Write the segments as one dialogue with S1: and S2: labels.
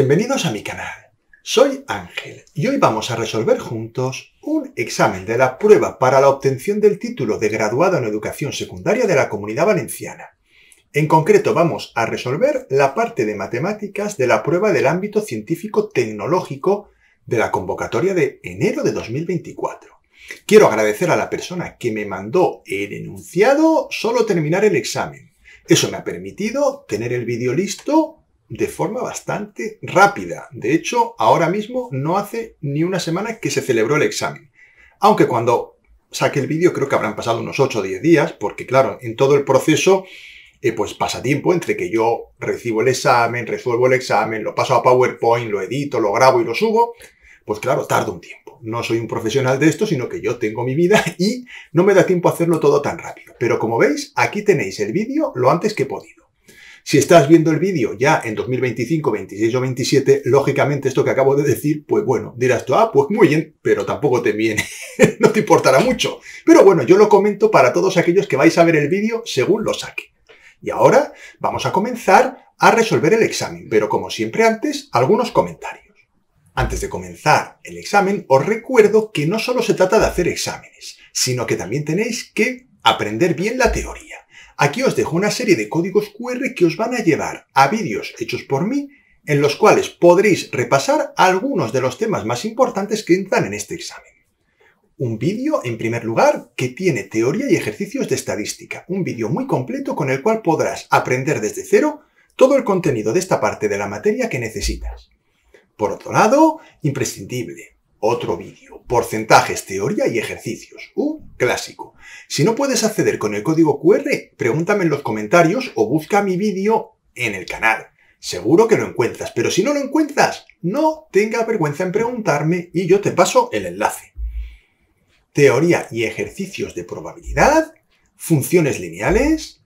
S1: Bienvenidos a mi canal. Soy Ángel y hoy vamos a resolver juntos un examen de la prueba para la obtención del título de graduado en educación secundaria de la Comunidad Valenciana. En concreto vamos a resolver la parte de matemáticas de la prueba del ámbito científico-tecnológico de la convocatoria de enero de 2024. Quiero agradecer a la persona que me mandó el enunciado solo terminar el examen. Eso me ha permitido tener el vídeo listo de forma bastante rápida. De hecho, ahora mismo no hace ni una semana que se celebró el examen. Aunque cuando saque el vídeo creo que habrán pasado unos 8 o 10 días, porque claro, en todo el proceso eh, pues pasa tiempo entre que yo recibo el examen, resuelvo el examen, lo paso a PowerPoint, lo edito, lo grabo y lo subo, pues claro, tarda un tiempo. No soy un profesional de esto, sino que yo tengo mi vida y no me da tiempo a hacerlo todo tan rápido. Pero como veis, aquí tenéis el vídeo lo antes que podía. Si estás viendo el vídeo ya en 2025, 26 o 27, lógicamente esto que acabo de decir, pues bueno, dirás tú, ah, pues muy bien, pero tampoco te viene, no te importará mucho. Pero bueno, yo lo comento para todos aquellos que vais a ver el vídeo según lo saque. Y ahora vamos a comenzar a resolver el examen, pero como siempre antes, algunos comentarios. Antes de comenzar el examen, os recuerdo que no solo se trata de hacer exámenes, sino que también tenéis que aprender bien la teoría. Aquí os dejo una serie de códigos QR que os van a llevar a vídeos hechos por mí en los cuales podréis repasar algunos de los temas más importantes que entran en este examen. Un vídeo, en primer lugar, que tiene teoría y ejercicios de estadística. Un vídeo muy completo con el cual podrás aprender desde cero todo el contenido de esta parte de la materia que necesitas. Por otro lado, imprescindible, otro vídeo. Porcentajes, teoría y ejercicios. Un clásico. Si no puedes acceder con el código QR, pregúntame en los comentarios o busca mi vídeo en el canal. Seguro que lo encuentras, pero si no lo encuentras, no tenga vergüenza en preguntarme y yo te paso el enlace. Teoría y ejercicios de probabilidad, funciones lineales,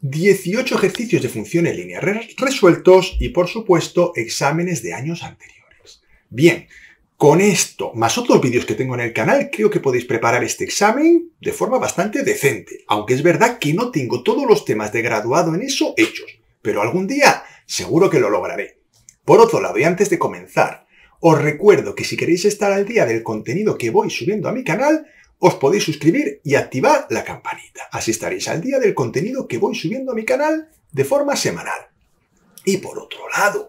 S1: 18 ejercicios de funciones lineales resueltos y, por supuesto, exámenes de años anteriores. Bien, con esto, más otros vídeos que tengo en el canal, creo que podéis preparar este examen de forma bastante decente, aunque es verdad que no tengo todos los temas de graduado en eso hechos, pero algún día seguro que lo lograré. Por otro lado, y antes de comenzar, os recuerdo que si queréis estar al día del contenido que voy subiendo a mi canal, os podéis suscribir y activar la campanita. Así estaréis al día del contenido que voy subiendo a mi canal de forma semanal. Y por otro lado,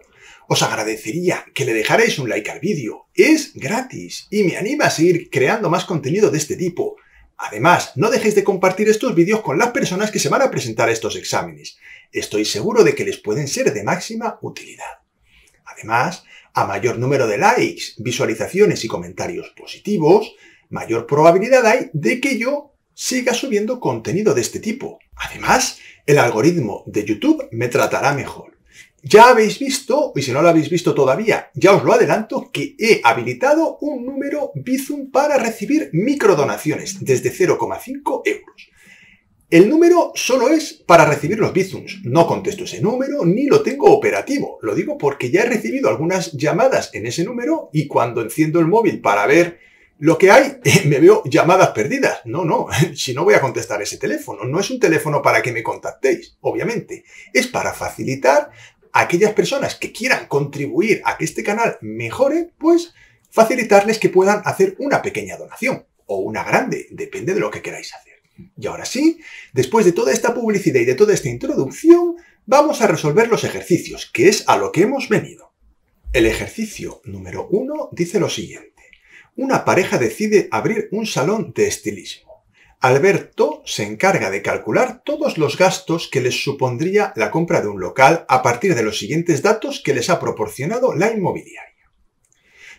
S1: os agradecería que le dejarais un like al vídeo. Es gratis y me anima a seguir creando más contenido de este tipo. Además, no dejéis de compartir estos vídeos con las personas que se van a presentar a estos exámenes. Estoy seguro de que les pueden ser de máxima utilidad. Además, a mayor número de likes, visualizaciones y comentarios positivos, mayor probabilidad hay de que yo siga subiendo contenido de este tipo. Además, el algoritmo de YouTube me tratará mejor. Ya habéis visto, y si no lo habéis visto todavía, ya os lo adelanto, que he habilitado un número Bizum para recibir microdonaciones desde 0,5 euros. El número solo es para recibir los Bizums. No contesto ese número ni lo tengo operativo. Lo digo porque ya he recibido algunas llamadas en ese número y cuando enciendo el móvil para ver lo que hay, me veo llamadas perdidas. No, no, si no voy a contestar ese teléfono. No es un teléfono para que me contactéis, obviamente. Es para facilitar aquellas personas que quieran contribuir a que este canal mejore, pues facilitarles que puedan hacer una pequeña donación o una grande, depende de lo que queráis hacer. Y ahora sí, después de toda esta publicidad y de toda esta introducción, vamos a resolver los ejercicios, que es a lo que hemos venido. El ejercicio número uno dice lo siguiente. Una pareja decide abrir un salón de estilismo. Alberto se encarga de calcular todos los gastos que les supondría la compra de un local a partir de los siguientes datos que les ha proporcionado la inmobiliaria.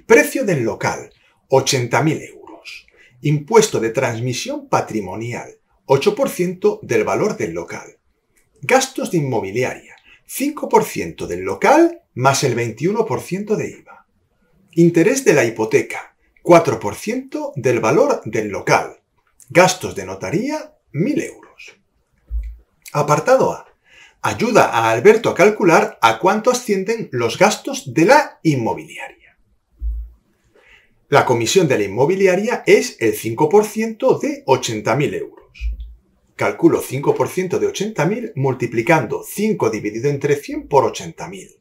S1: Precio del local, 80.000 euros. Impuesto de transmisión patrimonial, 8% del valor del local. Gastos de inmobiliaria, 5% del local más el 21% de IVA. Interés de la hipoteca, 4% del valor del local Gastos de notaría, 1.000 euros. Apartado A. Ayuda a Alberto a calcular a cuánto ascienden los gastos de la inmobiliaria. La comisión de la inmobiliaria es el 5% de 80.000 euros. Calculo 5% de 80.000 multiplicando 5 dividido entre 100 por 80.000.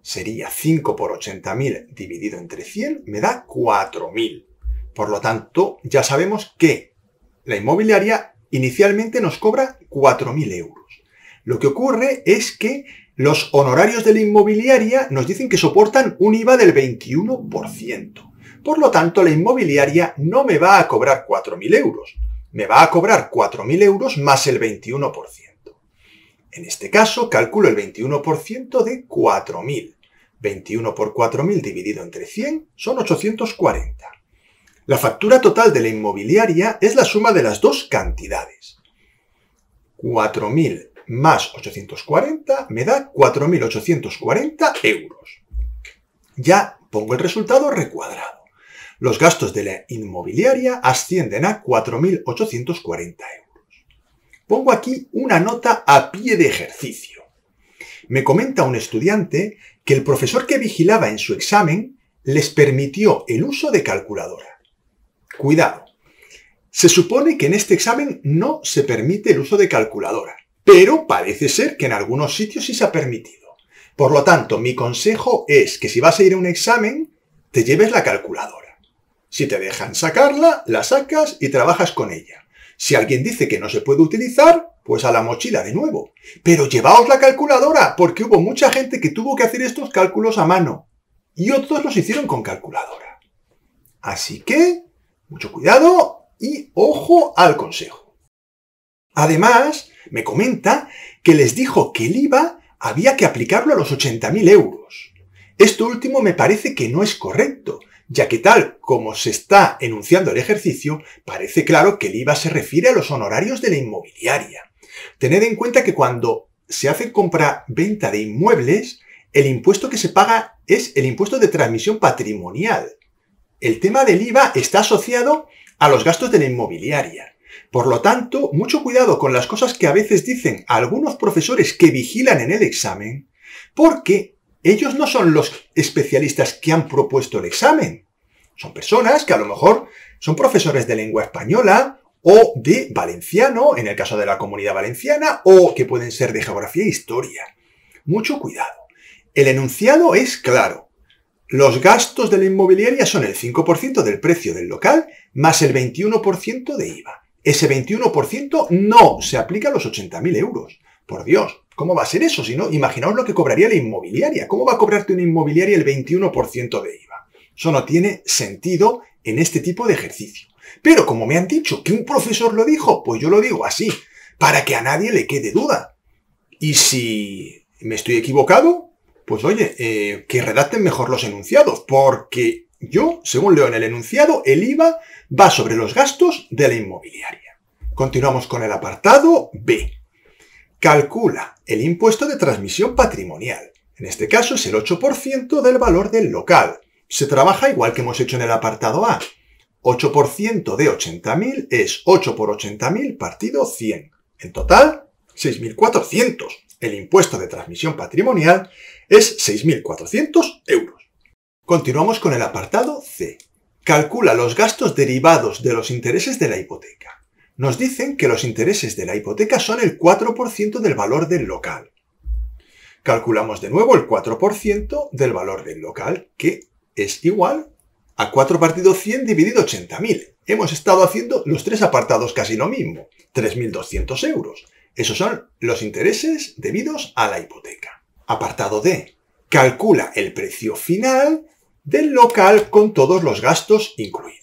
S1: Sería 5 por 80.000 dividido entre 100 me da 4.000. Por lo tanto, ya sabemos que la inmobiliaria inicialmente nos cobra 4.000 euros. Lo que ocurre es que los honorarios de la inmobiliaria nos dicen que soportan un IVA del 21%. Por lo tanto, la inmobiliaria no me va a cobrar 4.000 euros. Me va a cobrar 4.000 euros más el 21%. En este caso, calculo el 21% de 4.000. 21 por 4.000 dividido entre 100 son 840. La factura total de la inmobiliaria es la suma de las dos cantidades. 4.000 más 840 me da 4.840 euros. Ya pongo el resultado recuadrado. Los gastos de la inmobiliaria ascienden a 4.840 euros. Pongo aquí una nota a pie de ejercicio. Me comenta un estudiante que el profesor que vigilaba en su examen les permitió el uso de calculadora. Cuidado. Se supone que en este examen no se permite el uso de calculadora, pero parece ser que en algunos sitios sí se ha permitido. Por lo tanto, mi consejo es que si vas a ir a un examen, te lleves la calculadora. Si te dejan sacarla, la sacas y trabajas con ella. Si alguien dice que no se puede utilizar, pues a la mochila de nuevo. Pero llevaos la calculadora, porque hubo mucha gente que tuvo que hacer estos cálculos a mano. Y otros los hicieron con calculadora. Así que, mucho cuidado y ojo al consejo. Además, me comenta que les dijo que el IVA había que aplicarlo a los 80.000 euros. Esto último me parece que no es correcto, ya que tal como se está enunciando el ejercicio, parece claro que el IVA se refiere a los honorarios de la inmobiliaria. Tened en cuenta que cuando se hace compra-venta de inmuebles, el impuesto que se paga es el impuesto de transmisión patrimonial, el tema del IVA está asociado a los gastos de la inmobiliaria. Por lo tanto, mucho cuidado con las cosas que a veces dicen algunos profesores que vigilan en el examen, porque ellos no son los especialistas que han propuesto el examen. Son personas que a lo mejor son profesores de lengua española o de valenciano, en el caso de la comunidad valenciana, o que pueden ser de geografía e historia. Mucho cuidado. El enunciado es claro. Los gastos de la inmobiliaria son el 5% del precio del local más el 21% de IVA. Ese 21% no se aplica a los 80.000 euros. Por Dios, ¿cómo va a ser eso? Si no, imaginaos lo que cobraría la inmobiliaria. ¿Cómo va a cobrarte una inmobiliaria el 21% de IVA? Eso no tiene sentido en este tipo de ejercicio. Pero como me han dicho que un profesor lo dijo, pues yo lo digo así, para que a nadie le quede duda. Y si me estoy equivocado, pues oye, eh, que redacten mejor los enunciados, porque yo, según leo en el enunciado, el IVA va sobre los gastos de la inmobiliaria. Continuamos con el apartado B. Calcula el impuesto de transmisión patrimonial. En este caso es el 8% del valor del local. Se trabaja igual que hemos hecho en el apartado A. 8% de 80.000 es 8 por 80.000 partido 100. En total, 6.400 el impuesto de transmisión patrimonial es 6.400 euros. Continuamos con el apartado C. Calcula los gastos derivados de los intereses de la hipoteca. Nos dicen que los intereses de la hipoteca son el 4% del valor del local. Calculamos de nuevo el 4% del valor del local, que es igual a 4 partido 100 dividido 80.000. Hemos estado haciendo los tres apartados casi lo mismo, 3.200 euros. Esos son los intereses debidos a la hipoteca. Apartado D. Calcula el precio final del local con todos los gastos incluidos.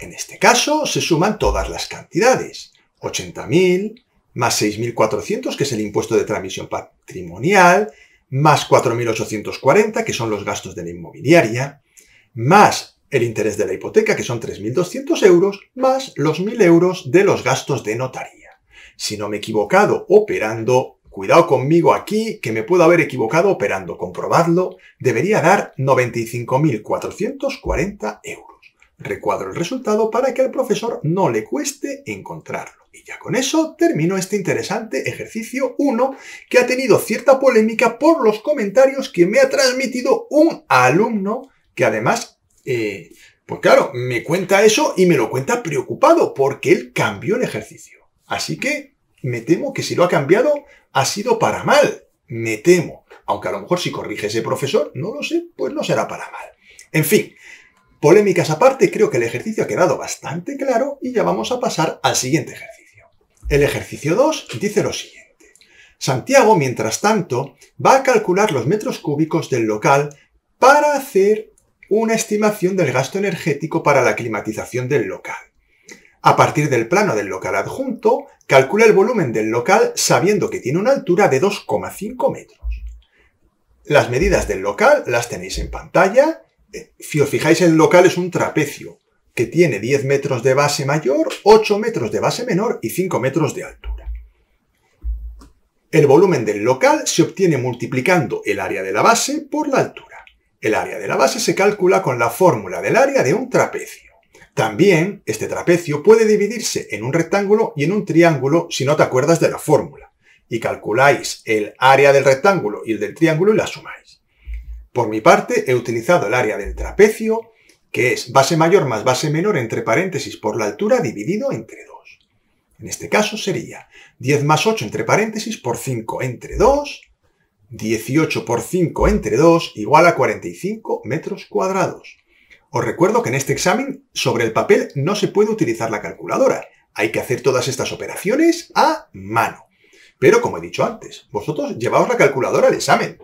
S1: En este caso se suman todas las cantidades. 80.000 más 6.400, que es el impuesto de transmisión patrimonial, más 4.840, que son los gastos de la inmobiliaria, más el interés de la hipoteca, que son 3.200 euros, más los 1.000 euros de los gastos de notaría si no me he equivocado operando, cuidado conmigo aquí, que me puedo haber equivocado operando, comprobadlo, debería dar 95.440 euros. Recuadro el resultado para que al profesor no le cueste encontrarlo. Y ya con eso termino este interesante ejercicio 1 que ha tenido cierta polémica por los comentarios que me ha transmitido un alumno que además, eh, pues claro, me cuenta eso y me lo cuenta preocupado porque él cambió el ejercicio. Así que me temo que si lo ha cambiado ha sido para mal. Me temo. Aunque a lo mejor si corrige ese profesor, no lo sé, pues no será para mal. En fin, polémicas aparte, creo que el ejercicio ha quedado bastante claro y ya vamos a pasar al siguiente ejercicio. El ejercicio 2 dice lo siguiente. Santiago, mientras tanto, va a calcular los metros cúbicos del local para hacer una estimación del gasto energético para la climatización del local. A partir del plano del local adjunto, calcula el volumen del local sabiendo que tiene una altura de 2,5 metros. Las medidas del local las tenéis en pantalla. Eh, si os fijáis, el local es un trapecio que tiene 10 metros de base mayor, 8 metros de base menor y 5 metros de altura. El volumen del local se obtiene multiplicando el área de la base por la altura. El área de la base se calcula con la fórmula del área de un trapecio. También este trapecio puede dividirse en un rectángulo y en un triángulo si no te acuerdas de la fórmula, y calculáis el área del rectángulo y el del triángulo y la sumáis. Por mi parte, he utilizado el área del trapecio, que es base mayor más base menor entre paréntesis por la altura dividido entre 2. En este caso sería 10 más 8 entre paréntesis por 5 entre 2, 18 por 5 entre 2 igual a 45 metros cuadrados. Os recuerdo que en este examen, sobre el papel, no se puede utilizar la calculadora. Hay que hacer todas estas operaciones a mano. Pero, como he dicho antes, vosotros llevaos la calculadora al examen.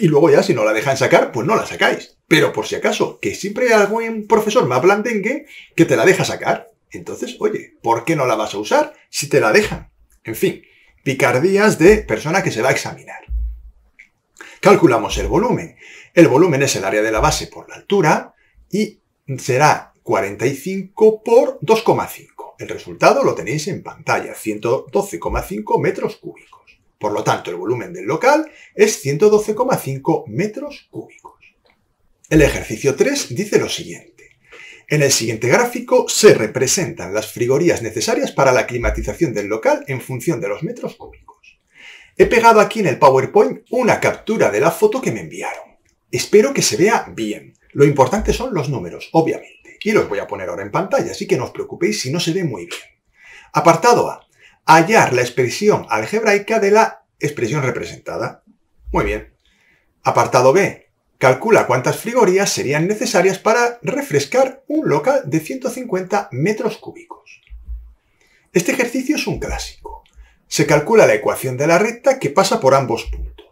S1: Y luego ya, si no la dejan sacar, pues no la sacáis. Pero por si acaso, que siempre hay algún profesor más blandengue que te la deja sacar. Entonces, oye, ¿por qué no la vas a usar si te la dejan? En fin, picardías de persona que se va a examinar. Calculamos el volumen. El volumen es el área de la base por la altura y será 45 por 2,5. El resultado lo tenéis en pantalla, 112,5 metros cúbicos. Por lo tanto, el volumen del local es 112,5 metros cúbicos. El ejercicio 3 dice lo siguiente. En el siguiente gráfico se representan las frigorías necesarias para la climatización del local en función de los metros cúbicos. He pegado aquí en el PowerPoint una captura de la foto que me enviaron. Espero que se vea bien. Lo importante son los números, obviamente. Y los voy a poner ahora en pantalla, así que no os preocupéis si no se ve muy bien. Apartado A. Hallar la expresión algebraica de la expresión representada. Muy bien. Apartado B. Calcula cuántas frigorías serían necesarias para refrescar un local de 150 metros cúbicos. Este ejercicio es un clásico. Se calcula la ecuación de la recta que pasa por ambos puntos.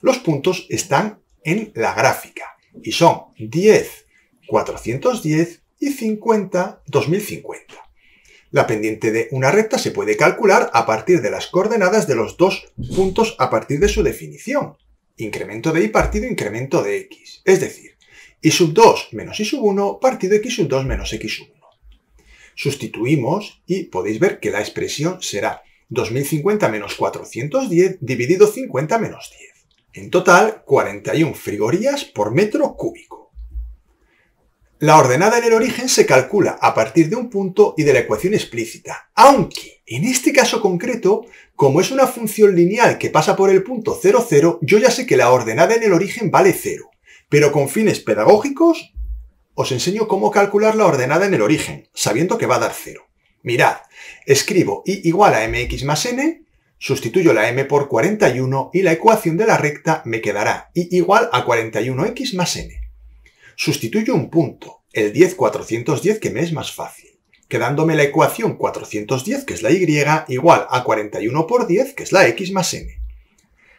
S1: Los puntos están en la gráfica y son 10 410 y 50 2050. La pendiente de una recta se puede calcular a partir de las coordenadas de los dos puntos a partir de su definición. Incremento de y partido incremento de x. Es decir, y sub 2 menos y sub 1 partido x sub 2 menos x sub 1. Sustituimos y podéis ver que la expresión será 2050 menos 410 dividido 50 menos 10. En total, 41 frigorías por metro cúbico. La ordenada en el origen se calcula a partir de un punto y de la ecuación explícita, aunque en este caso concreto, como es una función lineal que pasa por el punto 0, 0, yo ya sé que la ordenada en el origen vale 0, pero con fines pedagógicos os enseño cómo calcular la ordenada en el origen, sabiendo que va a dar 0. Mirad, escribo y igual a mx más n Sustituyo la m por 41 y la ecuación de la recta me quedará y igual a 41x más n. Sustituyo un punto, el 10-410 que me es más fácil, quedándome la ecuación 410 que es la y igual a 41 por 10 que es la x más n.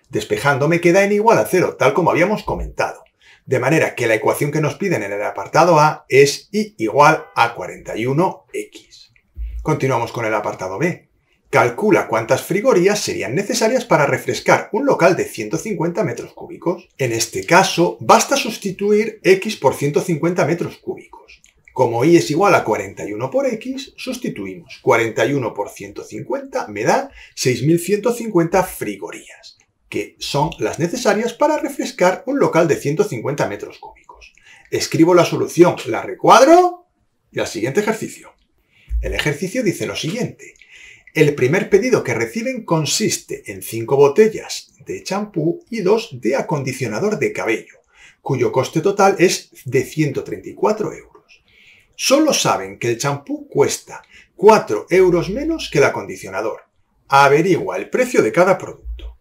S1: Despejando me queda n igual a 0, tal como habíamos comentado. De manera que la ecuación que nos piden en el apartado A es y igual a 41x. Continuamos con el apartado B. Calcula cuántas frigorías serían necesarias para refrescar un local de 150 metros cúbicos. En este caso, basta sustituir x por 150 metros cúbicos. Como y es igual a 41 por x, sustituimos 41 por 150 me da 6.150 frigorías, que son las necesarias para refrescar un local de 150 metros cúbicos. Escribo la solución, la recuadro y al siguiente ejercicio. El ejercicio dice lo siguiente. El primer pedido que reciben consiste en 5 botellas de champú y 2 de acondicionador de cabello, cuyo coste total es de 134 euros. Solo saben que el champú cuesta 4 euros menos que el acondicionador. Averigua el precio de cada producto.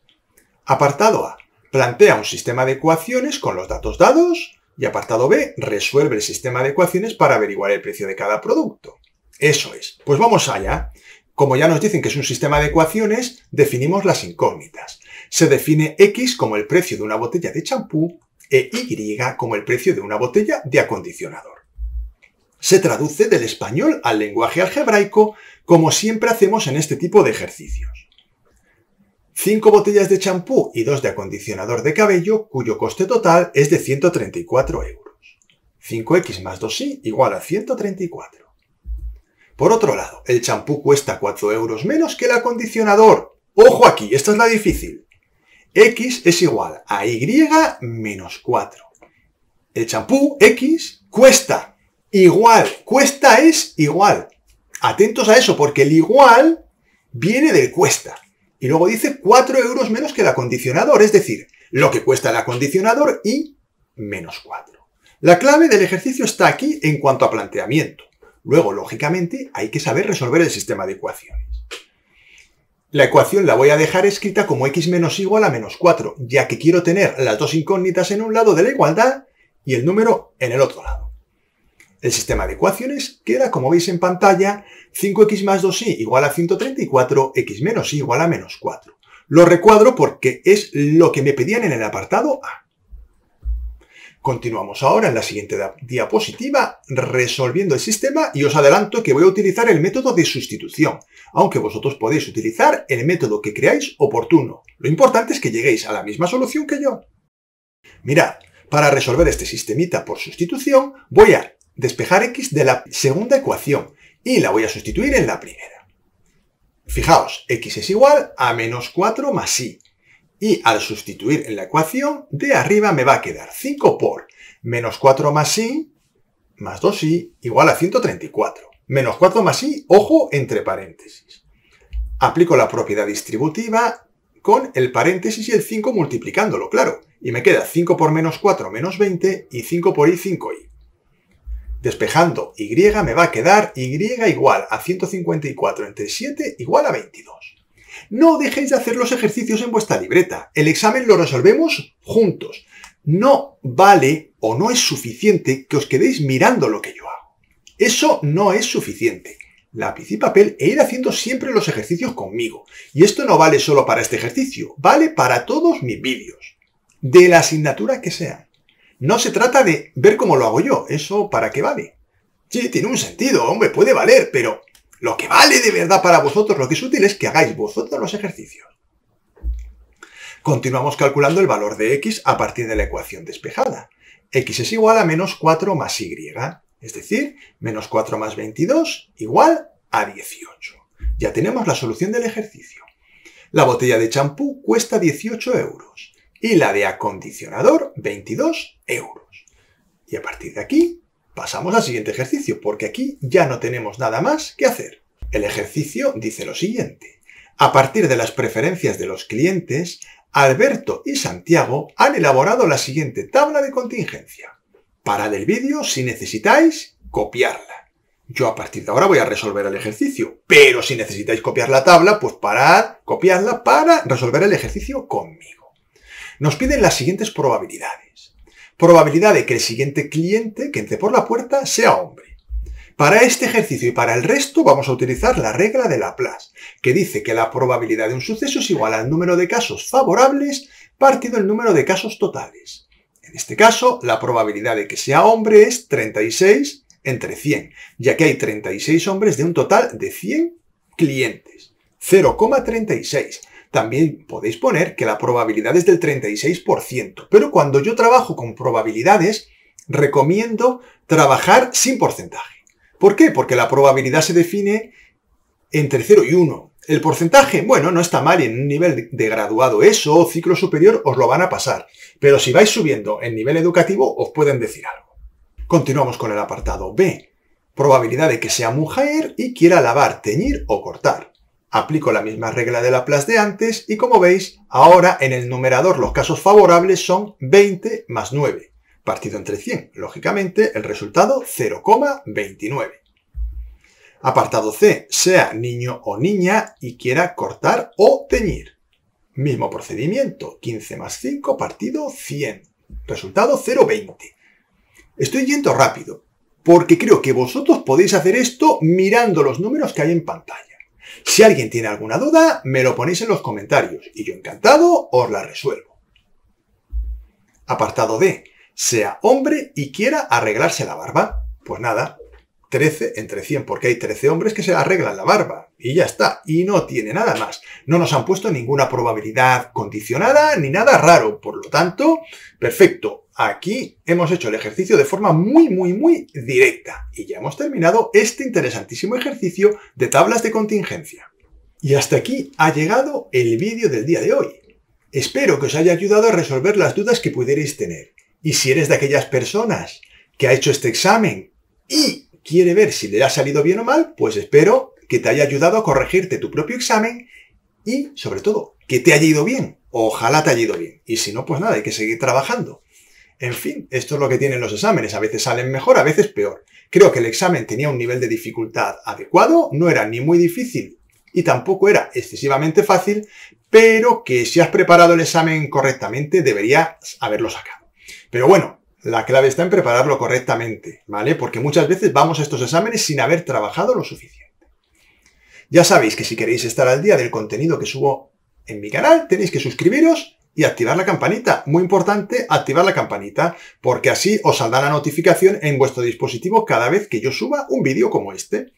S1: Apartado A. Plantea un sistema de ecuaciones con los datos dados. Y apartado B. Resuelve el sistema de ecuaciones para averiguar el precio de cada producto. Eso es. Pues vamos allá. Como ya nos dicen que es un sistema de ecuaciones, definimos las incógnitas. Se define X como el precio de una botella de champú e Y como el precio de una botella de acondicionador. Se traduce del español al lenguaje algebraico, como siempre hacemos en este tipo de ejercicios. Cinco botellas de champú y dos de acondicionador de cabello, cuyo coste total es de 134 euros. 5x más 2 y igual a 134. Por otro lado, el champú cuesta 4 euros menos que el acondicionador. Ojo aquí, esta es la difícil. X es igual a Y menos 4. El champú X cuesta igual, cuesta es igual. Atentos a eso, porque el igual viene del cuesta. Y luego dice 4 euros menos que el acondicionador, es decir, lo que cuesta el acondicionador y menos 4. La clave del ejercicio está aquí en cuanto a planteamiento. Luego, lógicamente, hay que saber resolver el sistema de ecuaciones. La ecuación la voy a dejar escrita como x menos igual a menos 4, ya que quiero tener las dos incógnitas en un lado de la igualdad y el número en el otro lado. El sistema de ecuaciones queda, como veis en pantalla, 5x más 2y igual a 134, x menos y igual a menos 4. Lo recuadro porque es lo que me pedían en el apartado A. Continuamos ahora en la siguiente diapositiva resolviendo el sistema y os adelanto que voy a utilizar el método de sustitución, aunque vosotros podéis utilizar el método que creáis oportuno. Lo importante es que lleguéis a la misma solución que yo. Mirad, para resolver este sistemita por sustitución voy a despejar x de la segunda ecuación y la voy a sustituir en la primera. Fijaos, x es igual a menos 4 más y. Y al sustituir en la ecuación, de arriba me va a quedar 5 por menos 4 más i, más 2i, igual a 134. Menos 4 más i, ojo, entre paréntesis. Aplico la propiedad distributiva con el paréntesis y el 5 multiplicándolo, claro. Y me queda 5 por menos 4 menos 20 y 5 por i, 5i. Despejando y me va a quedar y igual a 154 entre 7 igual a 22. No dejéis de hacer los ejercicios en vuestra libreta. El examen lo resolvemos juntos. No vale o no es suficiente que os quedéis mirando lo que yo hago. Eso no es suficiente. Lápiz y papel e ir haciendo siempre los ejercicios conmigo. Y esto no vale solo para este ejercicio, vale para todos mis vídeos. De la asignatura que sea. No se trata de ver cómo lo hago yo, eso para qué vale. Sí, tiene un sentido, hombre, puede valer, pero lo que vale de verdad para vosotros, lo que es útil es que hagáis vosotros los ejercicios. Continuamos calculando el valor de x a partir de la ecuación despejada. x es igual a menos 4 más y, es decir, menos 4 más 22 igual a 18. Ya tenemos la solución del ejercicio. La botella de champú cuesta 18 euros y la de acondicionador 22 euros. Y a partir de aquí Pasamos al siguiente ejercicio, porque aquí ya no tenemos nada más que hacer. El ejercicio dice lo siguiente. A partir de las preferencias de los clientes, Alberto y Santiago han elaborado la siguiente tabla de contingencia. Parad el vídeo si necesitáis copiarla. Yo a partir de ahora voy a resolver el ejercicio, pero si necesitáis copiar la tabla, pues parad, copiarla para resolver el ejercicio conmigo. Nos piden las siguientes probabilidades probabilidad de que el siguiente cliente que entre por la puerta sea hombre. Para este ejercicio y para el resto vamos a utilizar la regla de Laplace, que dice que la probabilidad de un suceso es igual al número de casos favorables partido el número de casos totales. En este caso, la probabilidad de que sea hombre es 36 entre 100, ya que hay 36 hombres de un total de 100 clientes. 0,36. También podéis poner que la probabilidad es del 36%, pero cuando yo trabajo con probabilidades, recomiendo trabajar sin porcentaje. ¿Por qué? Porque la probabilidad se define entre 0 y 1. El porcentaje, bueno, no está mal en un nivel de graduado eso o ciclo superior os lo van a pasar, pero si vais subiendo en nivel educativo os pueden decir algo. Continuamos con el apartado B. Probabilidad de que sea mujer y quiera lavar, teñir o cortar. Aplico la misma regla de Laplace de antes y como veis, ahora en el numerador los casos favorables son 20 más 9, partido entre 100. Lógicamente, el resultado 0,29. Apartado C, sea niño o niña y quiera cortar o teñir. Mismo procedimiento, 15 más 5, partido 100. Resultado 0,20. Estoy yendo rápido, porque creo que vosotros podéis hacer esto mirando los números que hay en pantalla. Si alguien tiene alguna duda, me lo ponéis en los comentarios y yo encantado os la resuelvo. Apartado D. Sea hombre y quiera arreglarse la barba. Pues nada, 13 entre 100, porque hay 13 hombres que se arreglan la barba y ya está, y no tiene nada más. No nos han puesto ninguna probabilidad condicionada ni nada raro, por lo tanto, perfecto, Aquí hemos hecho el ejercicio de forma muy, muy, muy directa y ya hemos terminado este interesantísimo ejercicio de tablas de contingencia. Y hasta aquí ha llegado el vídeo del día de hoy. Espero que os haya ayudado a resolver las dudas que pudierais tener. Y si eres de aquellas personas que ha hecho este examen y quiere ver si le ha salido bien o mal, pues espero que te haya ayudado a corregirte tu propio examen y, sobre todo, que te haya ido bien. Ojalá te haya ido bien. Y si no, pues nada, hay que seguir trabajando. En fin, esto es lo que tienen los exámenes. A veces salen mejor, a veces peor. Creo que el examen tenía un nivel de dificultad adecuado, no era ni muy difícil y tampoco era excesivamente fácil, pero que si has preparado el examen correctamente deberías haberlo sacado. Pero bueno, la clave está en prepararlo correctamente, ¿vale? Porque muchas veces vamos a estos exámenes sin haber trabajado lo suficiente. Ya sabéis que si queréis estar al día del contenido que subo en mi canal, tenéis que suscribiros y activar la campanita. Muy importante, activar la campanita, porque así os saldrá la notificación en vuestro dispositivo cada vez que yo suba un vídeo como este.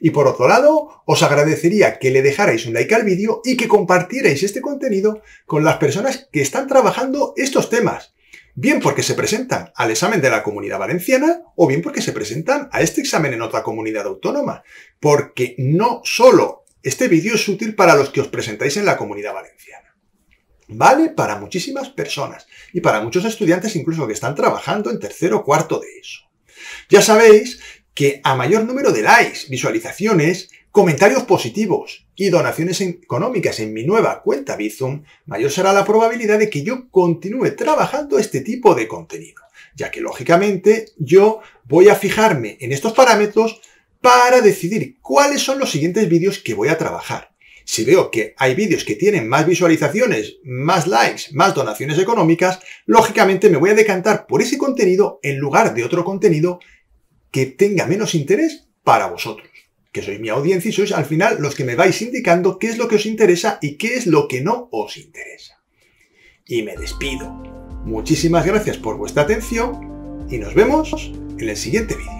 S1: Y por otro lado, os agradecería que le dejarais un like al vídeo y que compartierais este contenido con las personas que están trabajando estos temas. Bien porque se presentan al examen de la comunidad valenciana o bien porque se presentan a este examen en otra comunidad autónoma. Porque no solo este vídeo es útil para los que os presentáis en la comunidad valenciana vale para muchísimas personas y para muchos estudiantes incluso que están trabajando en tercero o cuarto de eso. Ya sabéis que a mayor número de likes, visualizaciones, comentarios positivos y donaciones económicas en mi nueva cuenta Bizum, mayor será la probabilidad de que yo continúe trabajando este tipo de contenido, ya que lógicamente yo voy a fijarme en estos parámetros para decidir cuáles son los siguientes vídeos que voy a trabajar si veo que hay vídeos que tienen más visualizaciones, más likes, más donaciones económicas, lógicamente me voy a decantar por ese contenido en lugar de otro contenido que tenga menos interés para vosotros, que sois mi audiencia y sois al final los que me vais indicando qué es lo que os interesa y qué es lo que no os interesa. Y me despido. Muchísimas gracias por vuestra atención y nos vemos en el siguiente vídeo.